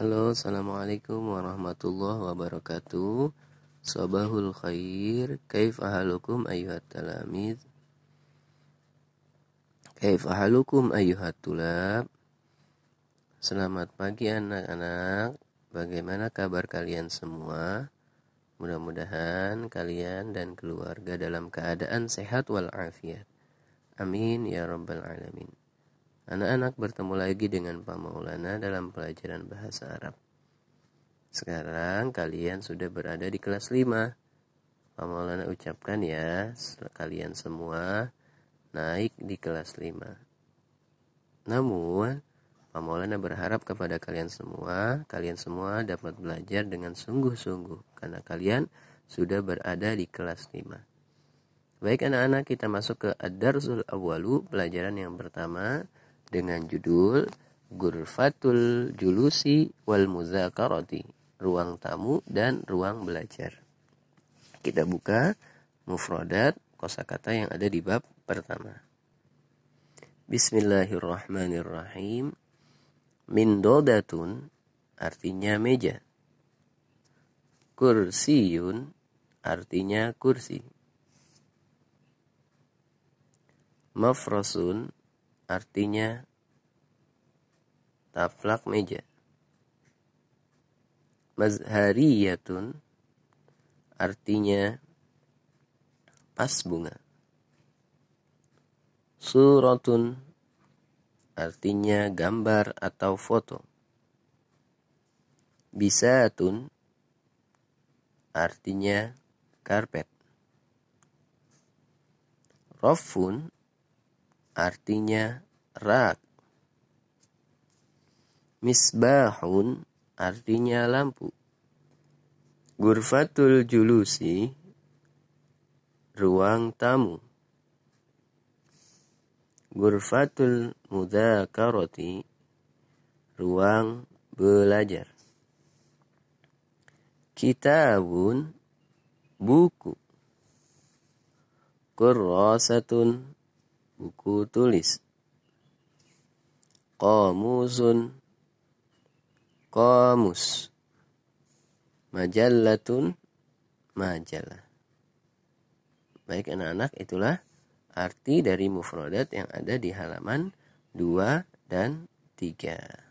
Halo, Assalamualaikum warahmatullahi wabarakatuh Sobahul khair Kaif ahalukum ayuhat talamid Kaif ahalukum ayuhat tulab Selamat pagi anak-anak Bagaimana kabar kalian semua? Mudah-mudahan kalian dan keluarga dalam keadaan sehat walafiat Amin ya rabbal alamin Anak-anak bertemu lagi dengan Pak Maulana dalam pelajaran bahasa Arab. Sekarang kalian sudah berada di kelas 5. Pak Maulana ucapkan ya, kalian semua naik di kelas 5. Namun, Pak Maulana berharap kepada kalian semua, kalian semua dapat belajar dengan sungguh-sungguh karena kalian sudah berada di kelas 5. Baik anak-anak, kita masuk ke Ad-Darsul Awalu, pelajaran yang pertama dengan judul Gurfatul Julusi wal Muzakarati, ruang tamu dan ruang belajar. Kita buka mufrodat kosakata yang ada di bab pertama. Bismillahirrahmanirrahim. Min dodatun artinya meja. Kursiyun artinya kursi. Mafrasun artinya taplak meja. Mazhariyatun artinya pas bunga. Suratun artinya gambar atau foto. Bisatun artinya karpet. Rofun artinya rak. Misbahun artinya lampu. Gurfatul julusi ruang tamu. Gurfatul karoti ruang belajar. Kitabun buku. Kurrasatun buku tulis qamusun qamus majallatun majalah baik anak-anak itulah arti dari mufrodat yang ada di halaman 2 dan 3